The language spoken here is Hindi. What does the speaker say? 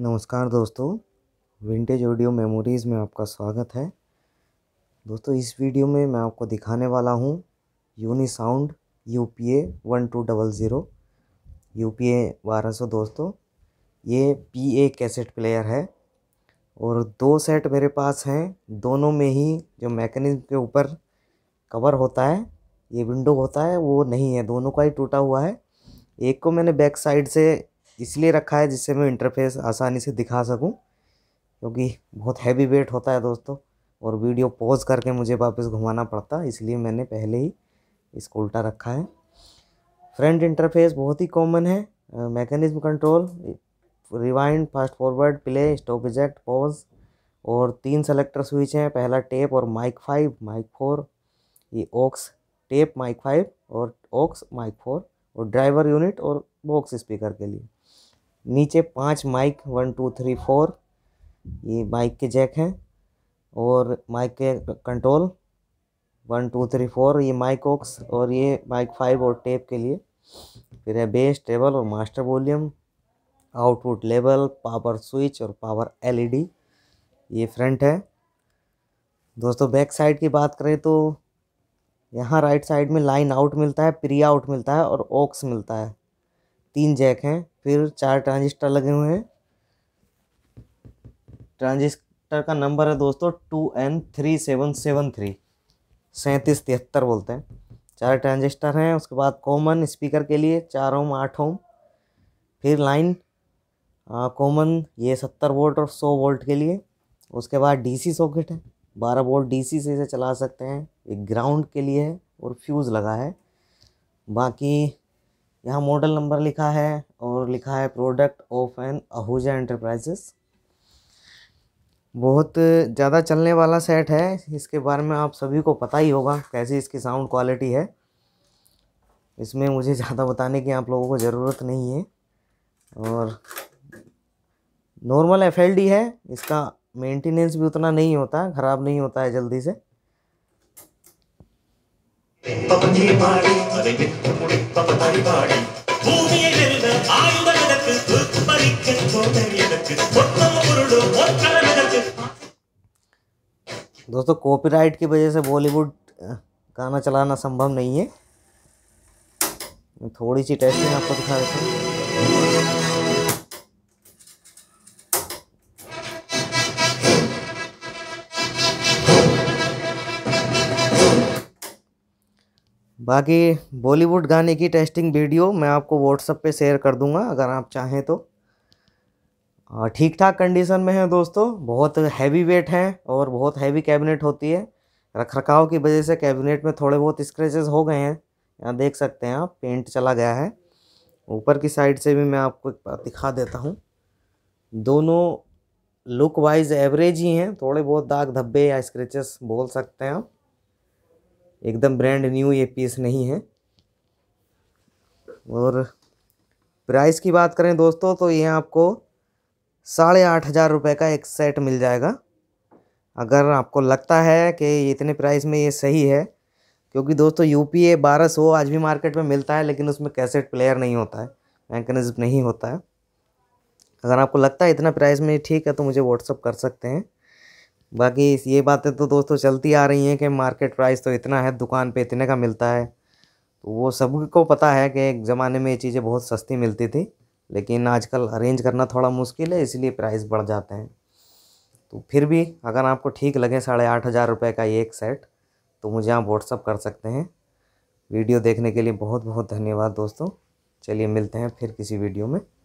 नमस्कार दोस्तों विंटेज ऑडियो मेमोरीज़ में आपका स्वागत है दोस्तों इस वीडियो में मैं आपको दिखाने वाला हूँ uni sound U P A one two double zero U P A बारह सौ दोस्तों ये पी ए कैसेट प्लेयर है और दो सेट मेरे पास हैं दोनों में ही जो मैकेनिज्म के ऊपर कवर होता है ये विंडो होता है वो नहीं है दोनों का ही टूटा हुआ है एक को मैंने बैक साइड से इसलिए रखा है जिससे मैं इंटरफेस आसानी से दिखा सकूं क्योंकि बहुत हैवी वेट होता है दोस्तों और वीडियो पॉज करके मुझे वापस घुमाना पड़ता है इसलिए मैंने पहले ही इसको उल्टा रखा है फ्रंट इंटरफेस बहुत ही कॉमन है mechanism control rewind fast forward play stop eject pause और तीन सेलेक्टर स्विच हैं पहला टेप और माइक फाइव माइक फोर ये ऑक्स टेप माइक फाइव और ऑक्स माइक फोर और ड्राइवर यूनिट और बॉक्स स्पीकर के लिए नीचे पांच mic one two three four ये माइक के जैक हैं और माइक के control one two three four ये माइक ऑक्स और ये माइक फाइव और टेप के लिए फिर है बेस टेबल और master volume output level power switch और पावर एलईडी ये फ्रंट है दोस्तों बैक साइड की बात करें तो यहाँ राइट साइड में लाइन आउट मिलता है प्री आउट मिलता है और ऑक्स मिलता है तीन जैक हैं फिर चार ट्रांजिस्टर लगे हुए हैं ट्रांजिस्टर का नंबर है दोस्तों two N three seven seven three सैंतीस तिहत्तर बोलते हैं चार ट्रांजिस्टर हैं उसके बाद कॉमन स्पीकर के लिए चार ओम आठ ओम फिर लाइन कॉमन ये सत्तर वोल्ट और सौ वोल्ट के लिए उसके बाद डीसी सॉकेट है बारह वोल्ट डीसी से इसे चला सकते हैं एक ग्राउंड के लिए है और फ्यूज़ लगा है बाकी यहाँ मॉडल नंबर लिखा है और लिखा है product of N Ahuja enterprises बहुत ज़्यादा चलने वाला सेट है इसके बारे में आप सभी को पता ही होगा कैसी इसकी साउंड क्वालिटी है इसमें मुझे ज़्यादा बताने की आप लोगों को ज़रूरत नहीं है और नॉर्मल एफ है इसका मेंटेनेंस भी उतना नहीं होता है ख़राब नहीं होता है जल्दी से दोस्तों कॉपीराइट की वजह से बॉलीवुड गाना चलाना संभव नहीं है थोड़ी सी टेस्टिंग आपको दिखा देता हूँ बाकी बॉलीवुड गाने की टेस्टिंग वीडियो मैं आपको व्हाट्सअप पे शेयर कर दूंगा अगर आप चाहें तो ठीक ठाक कंडीशन में है दोस्तों बहुत हैवी वेट हैं और बहुत हैवी कैबिनेट होती है रख रखाव की वजह से कैबिनेट में थोड़े बहुत स्क्रेचेस हो गए हैं यहाँ देख सकते हैं आप पेंट चला गया है ऊपर की साइड से भी मैं आपको एक बार दिखा देता हूँ दोनों लुक वाइज एवरेज ही हैं थोड़े बहुत दाग धब्बे या स्क्रेचेस बोल सकते हैं आप एकदम ब्रांड न्यू ये पीस नहीं है और प्राइस की बात करें दोस्तों तो ये आपको साढ़े आठ हज़ार रुपये का एक सेट मिल जाएगा अगर आपको लगता है कि इतने प्राइस में ये सही है क्योंकि दोस्तों यू पी ए बारह सौ आज भी मार्केट में मिलता है लेकिन उसमें कैसेट प्लेयर नहीं होता है मैकेनिज्म नहीं होता है अगर आपको लगता है इतना प्राइस में ठीक है तो मुझे व्हाट्सअप कर सकते हैं बाकी ये बातें तो दोस्तों चलती आ रही हैं कि मार्केट प्राइस तो इतना है दुकान पे इतने का मिलता है तो वो सबको पता है कि एक ज़माने में ये चीज़ें बहुत सस्ती मिलती थी लेकिन आजकल अरेंज करना थोड़ा मुश्किल है इसलिए प्राइस बढ़ जाते हैं तो फिर भी अगर आपको ठीक लगे साढ़े आठ हज़ार रुपये का एक सेट तो मुझे आप व्हाट्सअप कर सकते हैं वीडियो देखने के लिए बहुत बहुत धन्यवाद दोस्तों चलिए मिलते हैं फिर किसी वीडियो में